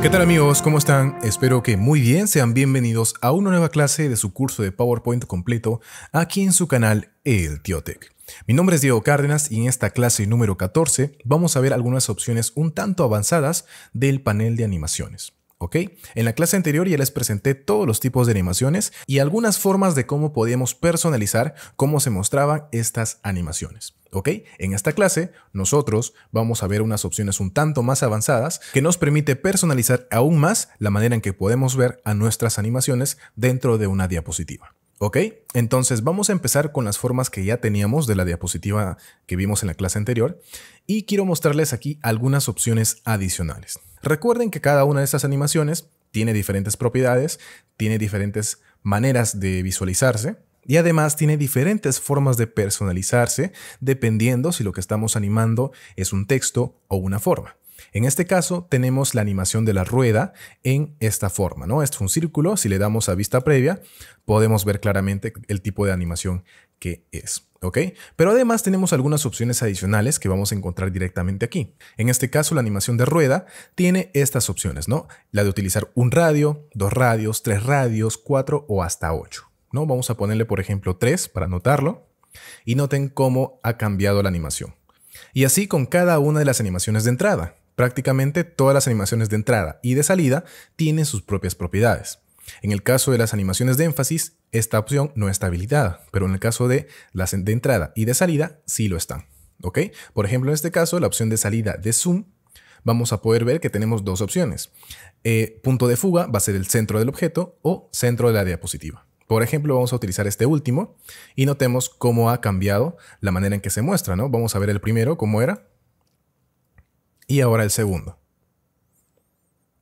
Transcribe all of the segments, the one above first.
¿Qué tal amigos? ¿Cómo están? Espero que muy bien. Sean bienvenidos a una nueva clase de su curso de PowerPoint completo aquí en su canal El Tiotec. Mi nombre es Diego Cárdenas y en esta clase número 14 vamos a ver algunas opciones un tanto avanzadas del panel de animaciones. En la clase anterior ya les presenté todos los tipos de animaciones y algunas formas de cómo podíamos personalizar cómo se mostraban estas animaciones. En esta clase, nosotros vamos a ver unas opciones un tanto más avanzadas que nos permite personalizar aún más la manera en que podemos ver a nuestras animaciones dentro de una diapositiva. Ok, entonces vamos a empezar con las formas que ya teníamos de la diapositiva que vimos en la clase anterior y quiero mostrarles aquí algunas opciones adicionales. Recuerden que cada una de estas animaciones tiene diferentes propiedades, tiene diferentes maneras de visualizarse y además tiene diferentes formas de personalizarse dependiendo si lo que estamos animando es un texto o una forma. En este caso tenemos la animación de la rueda en esta forma, ¿no? es un círculo, si le damos a vista previa podemos ver claramente el tipo de animación que es. ¿ok? Pero además tenemos algunas opciones adicionales que vamos a encontrar directamente aquí. En este caso, la animación de rueda tiene estas opciones, ¿no? La de utilizar un radio, dos radios, tres radios, cuatro o hasta ocho, ¿no? Vamos a ponerle, por ejemplo, tres para notarlo Y noten cómo ha cambiado la animación. Y así con cada una de las animaciones de entrada. Prácticamente todas las animaciones de entrada y de salida tienen sus propias propiedades. En el caso de las animaciones de énfasis, esta opción no está habilitada, pero en el caso de las de entrada y de salida, sí lo están. ¿ok? Por ejemplo, en este caso, la opción de salida de zoom, vamos a poder ver que tenemos dos opciones. Eh, punto de fuga va a ser el centro del objeto o centro de la diapositiva. Por ejemplo, vamos a utilizar este último y notemos cómo ha cambiado la manera en que se muestra, ¿no? Vamos a ver el primero, cómo era, y ahora el segundo.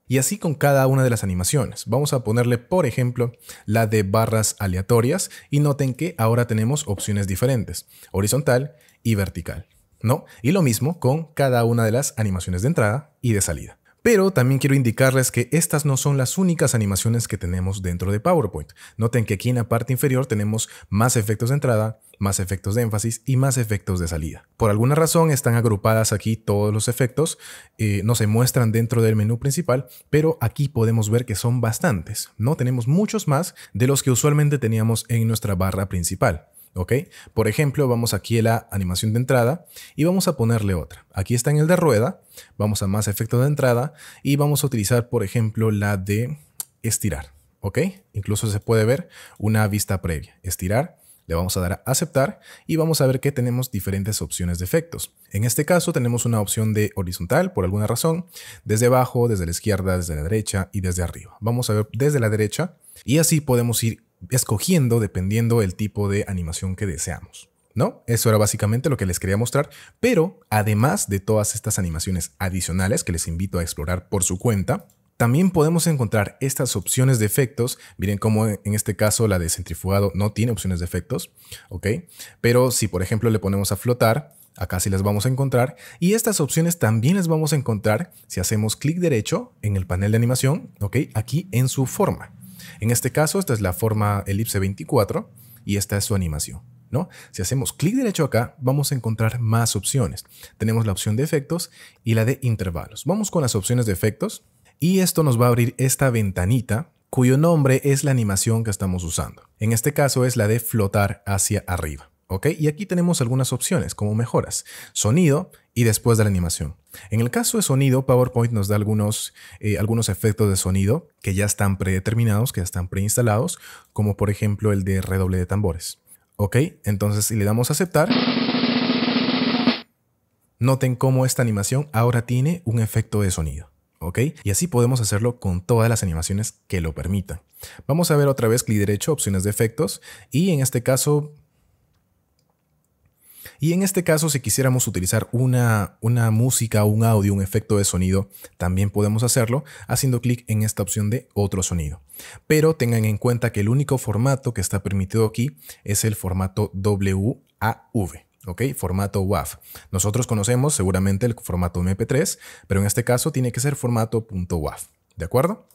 Y así con cada una de las animaciones. Vamos a ponerle, por ejemplo, la de barras aleatorias y noten que ahora tenemos opciones diferentes, horizontal y vertical. ¿no? Y lo mismo con cada una de las animaciones de entrada y de salida. Pero también quiero indicarles que estas no son las únicas animaciones que tenemos dentro de PowerPoint. Noten que aquí en la parte inferior tenemos más efectos de entrada, más efectos de énfasis y más efectos de salida. Por alguna razón están agrupadas aquí todos los efectos, eh, no se muestran dentro del menú principal, pero aquí podemos ver que son bastantes, ¿no? Tenemos muchos más de los que usualmente teníamos en nuestra barra principal. ¿ok? Por ejemplo, vamos aquí a la animación de entrada y vamos a ponerle otra. Aquí está en el de rueda, vamos a más efectos de entrada y vamos a utilizar, por ejemplo, la de estirar, ¿ok? Incluso se puede ver una vista previa, estirar le vamos a dar a aceptar y vamos a ver que tenemos diferentes opciones de efectos. En este caso tenemos una opción de horizontal por alguna razón, desde abajo, desde la izquierda, desde la derecha y desde arriba. Vamos a ver desde la derecha y así podemos ir escogiendo dependiendo el tipo de animación que deseamos. ¿No? Eso era básicamente lo que les quería mostrar, pero además de todas estas animaciones adicionales que les invito a explorar por su cuenta, también podemos encontrar estas opciones de efectos. Miren cómo en este caso la de centrifugado no tiene opciones de efectos, ¿ok? Pero si por ejemplo le ponemos a flotar, acá sí las vamos a encontrar. Y estas opciones también las vamos a encontrar si hacemos clic derecho en el panel de animación, ¿ok? Aquí en su forma. En este caso esta es la forma elipse 24 y esta es su animación. ¿No? Si hacemos clic derecho acá, vamos a encontrar más opciones. Tenemos la opción de efectos y la de intervalos. Vamos con las opciones de efectos y esto nos va a abrir esta ventanita cuyo nombre es la animación que estamos usando. En este caso es la de flotar hacia arriba. ¿ok? Y aquí tenemos algunas opciones como mejoras, sonido y después de la animación. En el caso de sonido, PowerPoint nos da algunos, eh, algunos efectos de sonido que ya están predeterminados, que ya están preinstalados, como por ejemplo el de redoble de tambores. ¿Ok? Entonces si le damos a aceptar, noten cómo esta animación ahora tiene un efecto de sonido. ¿ok? Y así podemos hacerlo con todas las animaciones que lo permitan. Vamos a ver otra vez clic derecho, opciones de efectos, y en este caso... Y en este caso, si quisiéramos utilizar una, una música, un audio, un efecto de sonido, también podemos hacerlo haciendo clic en esta opción de otro sonido. Pero tengan en cuenta que el único formato que está permitido aquí es el formato WAV. ¿ok? Formato WAF. Nosotros conocemos seguramente el formato MP3, pero en este caso tiene que ser formato ¿de acuerdo?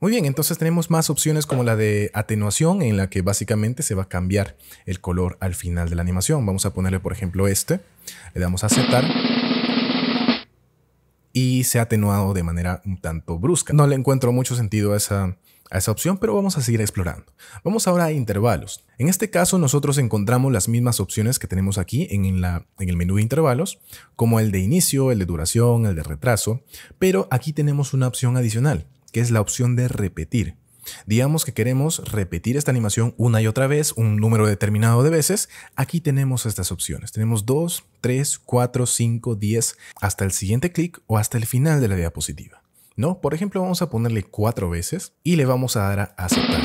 Muy bien, entonces tenemos más opciones como la de atenuación, en la que básicamente se va a cambiar el color al final de la animación. Vamos a ponerle, por ejemplo, este. Le damos a aceptar y se ha atenuado de manera un tanto brusca. No le encuentro mucho sentido a esa, a esa opción, pero vamos a seguir explorando. Vamos ahora a intervalos. En este caso nosotros encontramos las mismas opciones que tenemos aquí en, la, en el menú de intervalos, como el de inicio, el de duración, el de retraso, pero aquí tenemos una opción adicional, que es la opción de repetir. Digamos que queremos repetir esta animación una y otra vez, un número determinado de veces. Aquí tenemos estas opciones. Tenemos 2, 3, 4, 5, 10, hasta el siguiente clic o hasta el final de la diapositiva. ¿No? Por ejemplo, vamos a ponerle 4 veces y le vamos a dar a aceptar.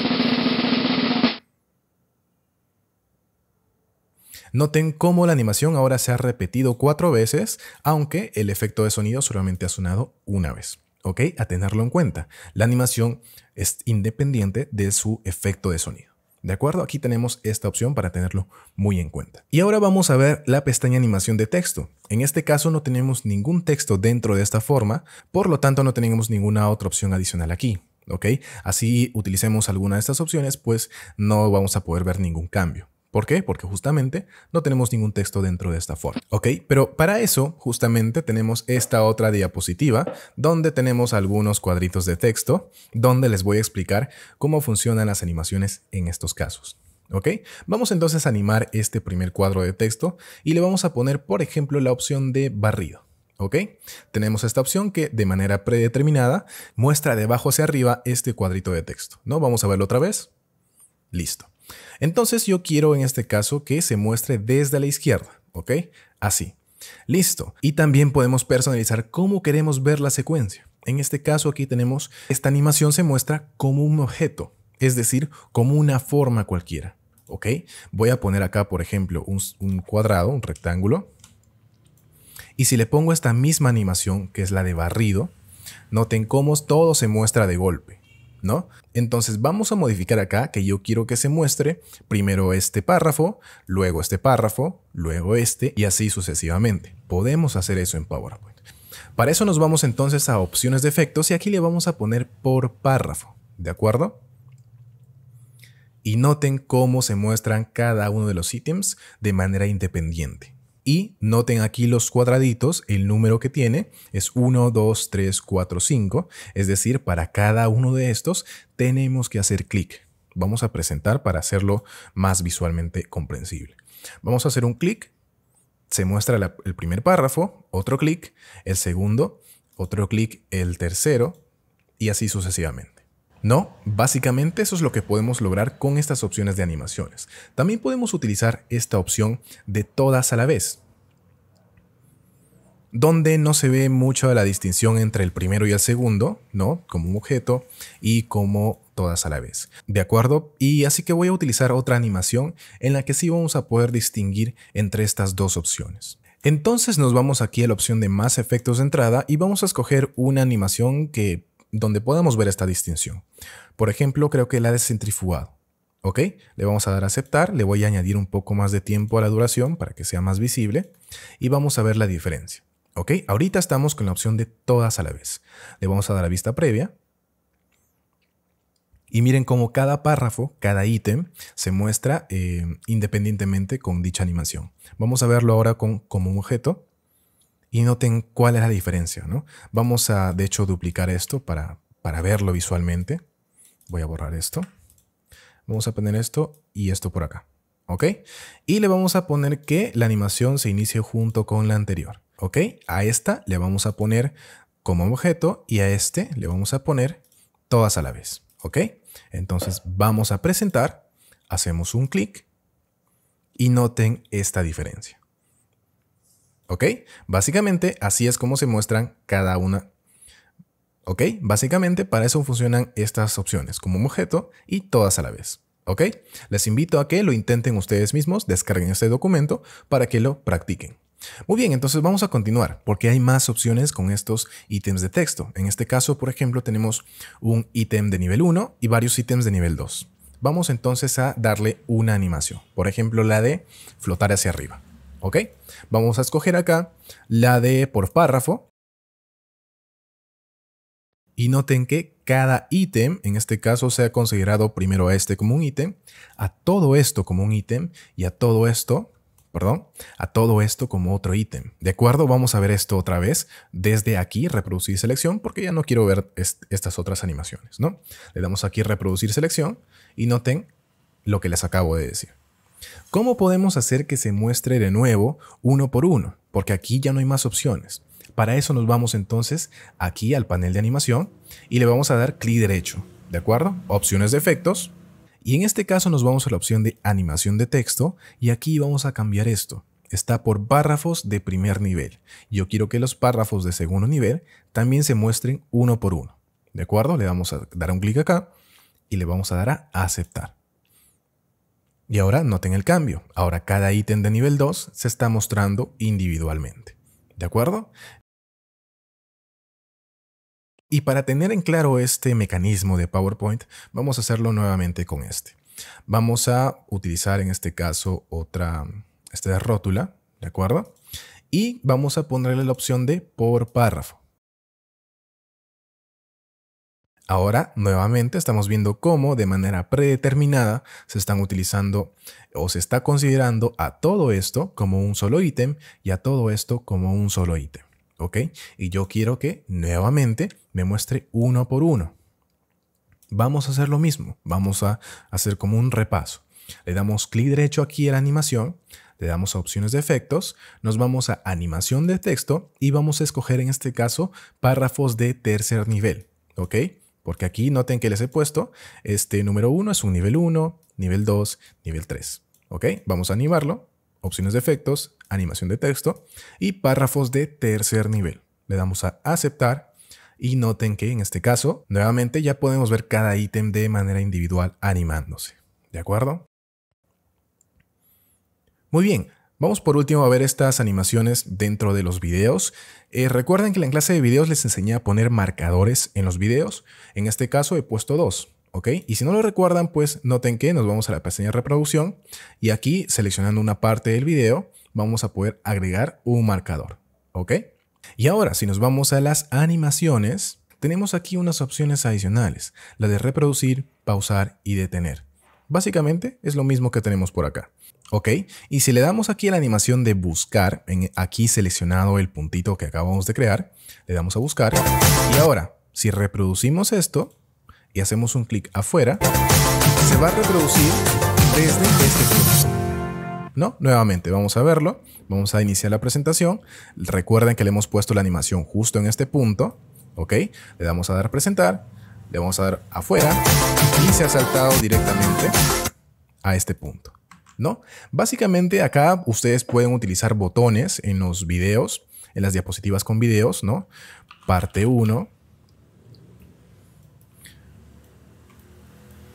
Noten cómo la animación ahora se ha repetido cuatro veces, aunque el efecto de sonido solamente ha sonado una vez. ¿ok? A tenerlo en cuenta. La animación es independiente de su efecto de sonido. ¿De acuerdo? Aquí tenemos esta opción para tenerlo muy en cuenta. Y ahora vamos a ver la pestaña animación de texto. En este caso no tenemos ningún texto dentro de esta forma, por lo tanto no tenemos ninguna otra opción adicional aquí. ¿Ok? Así utilicemos alguna de estas opciones, pues no vamos a poder ver ningún cambio. ¿Por qué? Porque justamente no tenemos ningún texto dentro de esta forma. Ok, pero para eso justamente tenemos esta otra diapositiva donde tenemos algunos cuadritos de texto donde les voy a explicar cómo funcionan las animaciones en estos casos. ¿Ok? Vamos entonces a animar este primer cuadro de texto y le vamos a poner, por ejemplo, la opción de barrido. ¿Ok? Tenemos esta opción que de manera predeterminada muestra de abajo hacia arriba este cuadrito de texto. ¿No? Vamos a verlo otra vez. Listo. Entonces yo quiero en este caso que se muestre desde la izquierda, ¿ok? Así. Listo. Y también podemos personalizar cómo queremos ver la secuencia. En este caso aquí tenemos, esta animación se muestra como un objeto, es decir, como una forma cualquiera. ¿Ok? Voy a poner acá, por ejemplo, un, un cuadrado, un rectángulo. Y si le pongo esta misma animación, que es la de barrido, noten cómo todo se muestra de golpe. ¿no? Entonces vamos a modificar acá que yo quiero que se muestre primero este párrafo, luego este párrafo, luego este y así sucesivamente. Podemos hacer eso en PowerPoint. Para eso nos vamos entonces a opciones de efectos y aquí le vamos a poner por párrafo, ¿de acuerdo? Y noten cómo se muestran cada uno de los ítems de manera independiente. Y noten aquí los cuadraditos, el número que tiene es 1, 2, 3, 4, 5. Es decir, para cada uno de estos tenemos que hacer clic. Vamos a presentar para hacerlo más visualmente comprensible. Vamos a hacer un clic, se muestra el primer párrafo, otro clic, el segundo, otro clic, el tercero y así sucesivamente. ¿No? Básicamente eso es lo que podemos lograr con estas opciones de animaciones. También podemos utilizar esta opción de todas a la vez, donde no se ve mucho la distinción entre el primero y el segundo, ¿no? Como un objeto y como todas a la vez. ¿De acuerdo? Y así que voy a utilizar otra animación en la que sí vamos a poder distinguir entre estas dos opciones. Entonces nos vamos aquí a la opción de más efectos de entrada y vamos a escoger una animación que donde podamos ver esta distinción. Por ejemplo, creo que la de centrifugado. ¿Ok? Le vamos a dar a aceptar, le voy a añadir un poco más de tiempo a la duración para que sea más visible y vamos a ver la diferencia. ¿Ok? Ahorita estamos con la opción de todas a la vez. Le vamos a dar a vista previa. Y miren cómo cada párrafo, cada ítem, se muestra eh, independientemente con dicha animación. Vamos a verlo ahora con, como un objeto y noten cuál es la diferencia. ¿no? Vamos a, de hecho, duplicar esto para, para verlo visualmente. Voy a borrar esto. Vamos a poner esto y esto por acá. ¿Ok? Y le vamos a poner que la animación se inicie junto con la anterior. ¿Ok? A esta le vamos a poner como objeto y a este le vamos a poner todas a la vez. ¿Ok? Entonces vamos a presentar, hacemos un clic y noten esta diferencia. ¿Ok? Básicamente así es como se muestran cada una. ¿Ok? Básicamente para eso funcionan estas opciones como un objeto y todas a la vez. ¿Ok? Les invito a que lo intenten ustedes mismos, descarguen este documento para que lo practiquen. Muy bien, entonces vamos a continuar porque hay más opciones con estos ítems de texto. En este caso, por ejemplo, tenemos un ítem de nivel 1 y varios ítems de nivel 2. Vamos entonces a darle una animación, por ejemplo, la de flotar hacia arriba. ¿Ok? Vamos a escoger acá la de por párrafo. Y noten que cada ítem, en este caso, se ha considerado primero a este como un ítem, a todo esto como un ítem y a todo esto, perdón, a todo esto como otro ítem. ¿De acuerdo? Vamos a ver esto otra vez desde aquí, reproducir selección, porque ya no quiero ver estas otras animaciones, ¿no? Le damos aquí reproducir selección y noten lo que les acabo de decir. ¿Cómo podemos hacer que se muestre de nuevo uno por uno? Porque aquí ya no hay más opciones. Para eso nos vamos entonces aquí al panel de animación y le vamos a dar clic derecho, ¿de acuerdo? Opciones de efectos. Y en este caso nos vamos a la opción de animación de texto y aquí vamos a cambiar esto. Está por párrafos de primer nivel. Yo quiero que los párrafos de segundo nivel también se muestren uno por uno. ¿De acuerdo? Le vamos a dar un clic acá y le vamos a dar a aceptar. Y ahora noten el cambio. Ahora cada ítem de nivel 2 se está mostrando individualmente. ¿De acuerdo? Y para tener en claro este mecanismo de PowerPoint, vamos a hacerlo nuevamente con este. Vamos a utilizar en este caso otra esta rótula, ¿de acuerdo? Y vamos a ponerle la opción de por párrafo. Ahora, nuevamente, estamos viendo cómo de manera predeterminada se están utilizando o se está considerando a todo esto como un solo ítem y a todo esto como un solo ítem. ¿Ok? Y yo quiero que nuevamente me muestre uno por uno. Vamos a hacer lo mismo. Vamos a hacer como un repaso. Le damos clic derecho aquí a la animación, le damos a opciones de efectos, nos vamos a animación de texto y vamos a escoger en este caso párrafos de tercer nivel. ¿Ok? Porque aquí noten que les he puesto, este número 1 es un nivel 1, nivel 2, nivel 3. ¿Ok? Vamos a animarlo. Opciones de efectos, animación de texto y párrafos de tercer nivel. Le damos a aceptar y noten que en este caso, nuevamente ya podemos ver cada ítem de manera individual animándose. ¿De acuerdo? Muy bien, Vamos por último a ver estas animaciones dentro de los videos. Eh, recuerden que en la clase de videos les enseñé a poner marcadores en los videos. En este caso he puesto dos, ¿ok? Y si no lo recuerdan, pues noten que nos vamos a la pestaña de reproducción y aquí seleccionando una parte del video vamos a poder agregar un marcador, ¿ok? Y ahora, si nos vamos a las animaciones, tenemos aquí unas opciones adicionales, la de reproducir, pausar y detener. Básicamente es lo mismo que tenemos por acá. Ok, y si le damos aquí a la animación de buscar, en aquí seleccionado el puntito que acabamos de crear, le damos a buscar. Y ahora, si reproducimos esto y hacemos un clic afuera, se va a reproducir desde este punto. ¿no? Nuevamente, vamos a verlo. Vamos a iniciar la presentación. Recuerden que le hemos puesto la animación justo en este punto, ¿ok? Le damos a dar presentar, le vamos a dar afuera y se ha saltado directamente a este punto. ¿no? Básicamente acá ustedes pueden utilizar botones en los videos, en las diapositivas con videos, ¿no? Parte 1.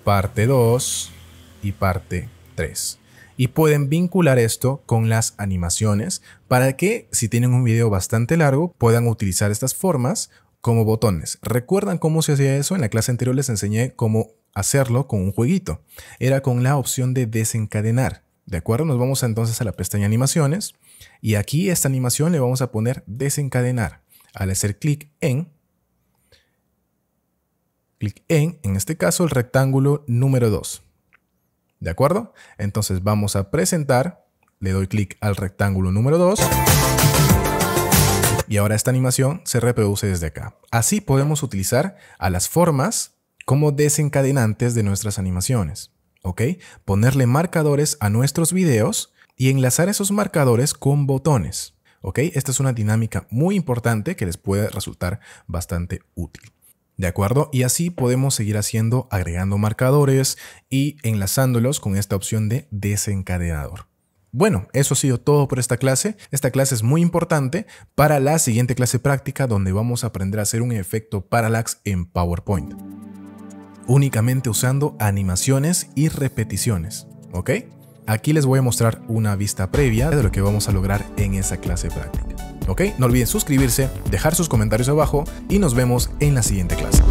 Parte 2 y parte 3 y pueden vincular esto con las animaciones para que si tienen un video bastante largo puedan utilizar estas formas como botones. ¿Recuerdan cómo se hacía eso? En la clase anterior les enseñé cómo hacerlo con un jueguito. Era con la opción de desencadenar. ¿De acuerdo? Nos vamos entonces a la pestaña animaciones y aquí esta animación le vamos a poner desencadenar. Al hacer clic en, clic en, en este caso el rectángulo número 2. ¿De acuerdo? Entonces vamos a presentar, le doy clic al rectángulo número 2. Y ahora esta animación se reproduce desde acá. Así podemos utilizar a las formas como desencadenantes de nuestras animaciones. ¿Ok? Ponerle marcadores a nuestros videos y enlazar esos marcadores con botones. ¿Ok? Esta es una dinámica muy importante que les puede resultar bastante útil. ¿De acuerdo? Y así podemos seguir haciendo, agregando marcadores y enlazándolos con esta opción de desencadenador. Bueno, eso ha sido todo por esta clase. Esta clase es muy importante para la siguiente clase práctica donde vamos a aprender a hacer un efecto parallax en PowerPoint. Únicamente usando animaciones y repeticiones, ¿ok? Aquí les voy a mostrar una vista previa de lo que vamos a lograr en esa clase práctica. ¿Ok? No olviden suscribirse, dejar sus comentarios abajo y nos vemos en la siguiente clase.